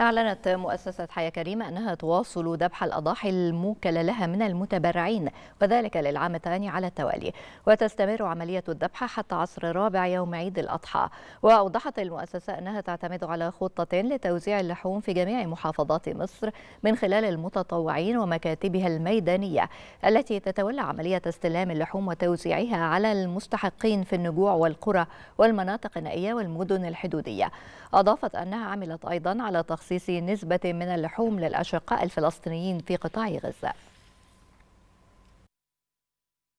أعلنت مؤسسة حياة كريمة أنها تواصل ذبح الأضاحي الموكلة لها من المتبرعين وذلك للعام الثاني على التوالي وتستمر عملية الذبح حتى عصر رابع يوم عيد الأضحى وأوضحت المؤسسة أنها تعتمد على خطة لتوزيع اللحوم في جميع محافظات مصر من خلال المتطوعين ومكاتبها الميدانية التي تتولى عملية استلام اللحوم وتوزيعها على المستحقين في النجوع والقرى والمناطق النائية والمدن الحدودية أضافت أنها عملت أيضا على تخصيص تخصيص نسبة من اللحوم للأشقاء الفلسطينيين في قطاع غزة